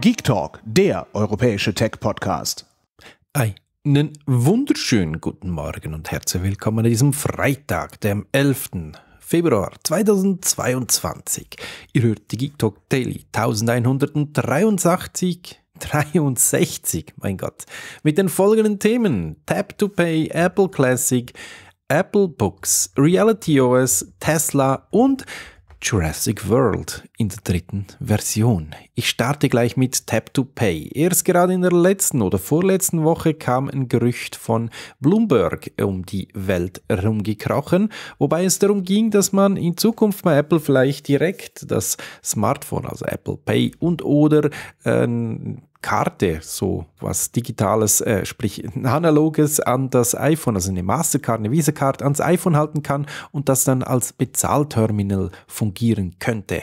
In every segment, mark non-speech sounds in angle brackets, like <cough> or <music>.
Geek Talk, der europäische Tech-Podcast. Einen wunderschönen guten Morgen und herzlich willkommen an diesem Freitag, dem 11. Februar 2022. Ihr hört die Geek Talk Daily 1183. 63, mein Gott. Mit den folgenden Themen: Tap to Pay, Apple Classic, Apple Books, Reality OS, Tesla und Jurassic World in der dritten Version. Ich starte gleich mit Tap to Pay. Erst gerade in der letzten oder vorletzten Woche kam ein Gerücht von Bloomberg um die Welt herumgekrochen, wobei es darum ging, dass man in Zukunft bei Apple vielleicht direkt das Smartphone, also Apple Pay und oder ähm, Karte, so was Digitales, äh, sprich analoges an das iPhone, also eine Mastercard, eine Visa-Card ans iPhone halten kann und das dann als Bezahlterminal fungieren könnte.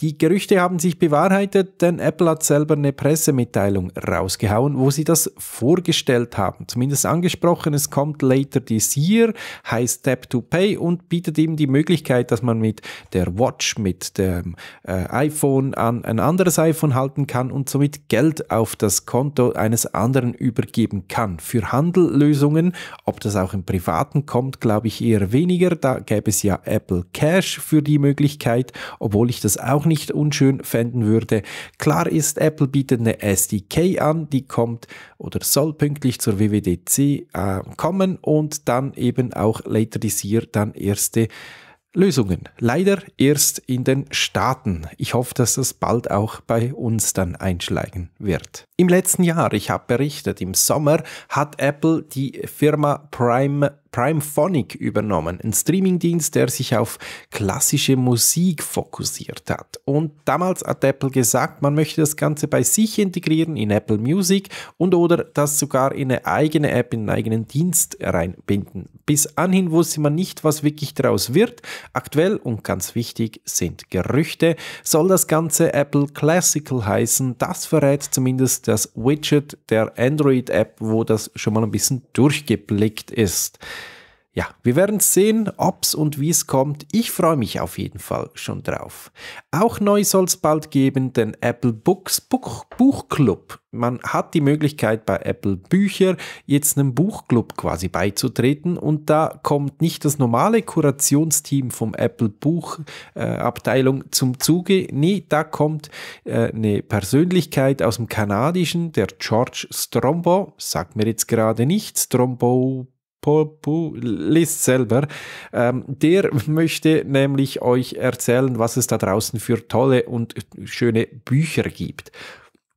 Die Gerüchte haben sich bewahrheitet, denn Apple hat selber eine Pressemitteilung rausgehauen, wo sie das vorgestellt haben. Zumindest angesprochen, es kommt later this year, heißt Tap to Pay und bietet eben die Möglichkeit, dass man mit der Watch, mit dem äh, iPhone an ein anderes iPhone halten kann und somit Geld auf das Konto eines anderen übergeben kann. Für Handellösungen, ob das auch im Privaten kommt, glaube ich eher weniger. Da gäbe es ja Apple Cash für die Möglichkeit, obwohl ich das auch nicht unschön fänden würde. Klar ist, Apple bietet eine SDK an, die kommt oder soll pünktlich zur WWDC äh, kommen und dann eben auch later this year dann erste Lösungen. Leider erst in den Staaten. Ich hoffe, dass das bald auch bei uns dann einschlagen wird. Im letzten Jahr, ich habe berichtet, im Sommer hat Apple die Firma Prime Primephonic übernommen, ein Streamingdienst, der sich auf klassische Musik fokussiert hat. Und damals hat Apple gesagt, man möchte das Ganze bei sich integrieren in Apple Music und oder das sogar in eine eigene App, in einen eigenen Dienst reinbinden. Bis anhin wusste man nicht, was wirklich daraus wird. Aktuell und ganz wichtig sind Gerüchte. Soll das Ganze Apple Classical heißen? Das verrät zumindest das Widget der Android-App, wo das schon mal ein bisschen durchgeblickt ist. Ja, wir werden sehen, ob's und wie's kommt. Ich freue mich auf jeden Fall schon drauf. Auch neu soll's bald geben den Apple Books Buch, Buchclub. Man hat die Möglichkeit bei Apple Bücher jetzt einem Buchclub quasi beizutreten und da kommt nicht das normale Kurationsteam vom Apple Buchabteilung äh, zum Zuge. Nee, da kommt äh, eine Persönlichkeit aus dem Kanadischen, der George Strombo, sagt mir jetzt gerade nicht, Strombo Populist selber. Ähm, der möchte nämlich euch erzählen, was es da draußen für tolle und schöne Bücher gibt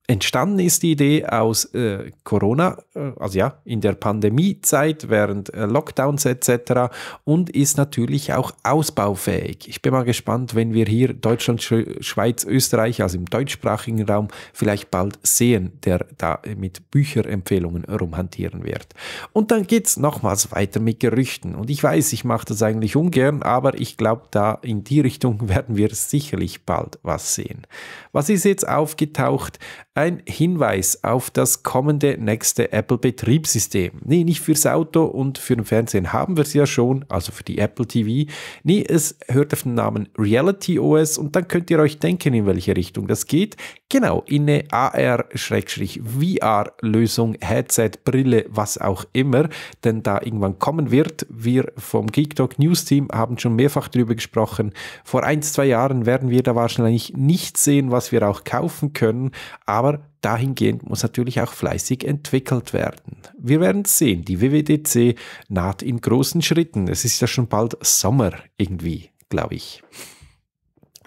entstanden ist die Idee aus äh, Corona, äh, also ja, in der Pandemiezeit, während äh, Lockdowns etc. und ist natürlich auch ausbaufähig. Ich bin mal gespannt, wenn wir hier Deutschland, Sch Schweiz, Österreich, also im deutschsprachigen Raum, vielleicht bald sehen, der da mit Bücherempfehlungen rumhantieren wird. Und dann geht es nochmals weiter mit Gerüchten. Und ich weiß, ich mache das eigentlich ungern, aber ich glaube, da in die Richtung <laughs> werden wir sicherlich bald was sehen. Was ist jetzt aufgetaucht? ein Hinweis auf das kommende nächste Apple-Betriebssystem. Nee, nicht fürs Auto und für den Fernsehen haben wir es ja schon, also für die Apple TV. Nee, es hört auf den Namen Reality OS und dann könnt ihr euch denken, in welche Richtung das geht. Genau, in eine AR-VR-Lösung, Headset, Brille, was auch immer, denn da irgendwann kommen wird. Wir vom Geek Talk News Team haben schon mehrfach darüber gesprochen. Vor ein, zwei Jahren werden wir da wahrscheinlich nicht sehen, was wir auch kaufen können, aber aber dahingehend muss natürlich auch fleißig entwickelt werden. Wir werden sehen, die WWDC naht in großen Schritten. Es ist ja schon bald Sommer irgendwie, glaube ich.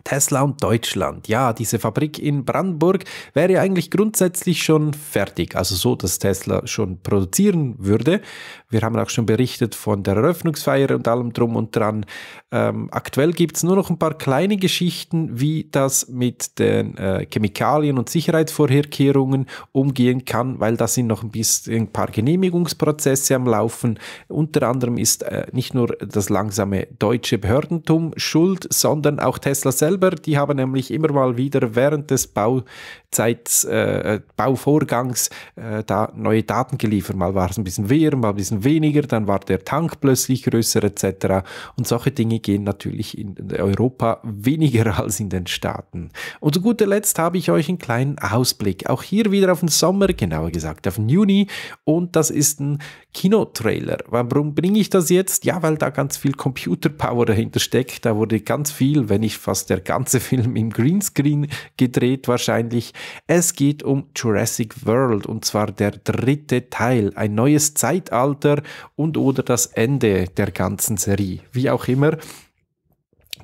Tesla und Deutschland. Ja, diese Fabrik in Brandenburg wäre eigentlich grundsätzlich schon fertig, also so, dass Tesla schon produzieren würde. Wir haben auch schon berichtet von der Eröffnungsfeier und allem drum und dran. Ähm, aktuell gibt es nur noch ein paar kleine Geschichten, wie das mit den äh, Chemikalien und Sicherheitsvorkehrungen umgehen kann, weil da sind noch ein, bisschen, ein paar Genehmigungsprozesse am Laufen. Unter anderem ist äh, nicht nur das langsame deutsche Behördentum schuld, sondern auch Tesla selbst selber, die haben nämlich immer mal wieder während des Bauzeit, äh, äh, Bauvorgangs äh, da neue Daten geliefert. Mal war es ein bisschen mehr, mal ein bisschen weniger, dann war der Tank plötzlich größer etc. Und solche Dinge gehen natürlich in Europa weniger <laughs> als in den Staaten. Und zu guter Letzt habe ich euch einen kleinen Ausblick, auch hier wieder auf den Sommer, genauer gesagt auf den Juni. Und das ist ein Kinotrailer. Warum bringe ich das jetzt? Ja, weil da ganz viel Computerpower dahinter steckt. Da wurde ganz viel, wenn nicht fast der ganze <laughs> Film im Greenscreen gedreht wahrscheinlich. Es geht um Jurassic World und zwar der dritte Teil, ein neues Zeitalter und oder das Ende der ganzen Serie. Wie auch immer,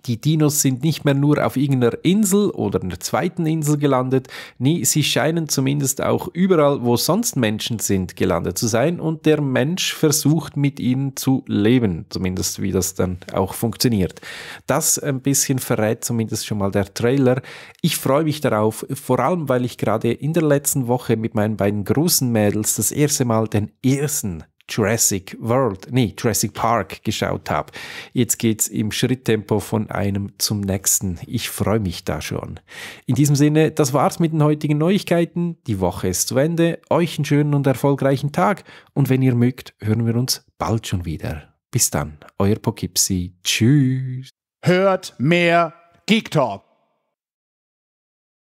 die Dinos sind nicht mehr nur auf irgendeiner Insel oder einer zweiten Insel gelandet, nee, sie scheinen zumindest auch überall, wo sonst Menschen sind, gelandet zu sein und der Mensch versucht mit ihnen zu leben, zumindest wie das dann auch funktioniert. Das ein bisschen verrät zumindest schon mal der Trailer. Ich freue mich darauf, vor allem weil ich gerade in der letzten Woche mit meinen beiden großen Mädels das erste Mal den ersten Jurassic World, nee, Jurassic Park geschaut habe. Jetzt geht's im Schritttempo von einem zum nächsten. Ich freue mich da schon. In diesem Sinne, das war's mit den heutigen Neuigkeiten. Die Woche ist zu Ende. Euch einen schönen und erfolgreichen Tag und wenn ihr mögt, hören wir uns bald schon wieder. Bis dann, euer Pokipsi. Tschüss. Hört mehr Geek Talk.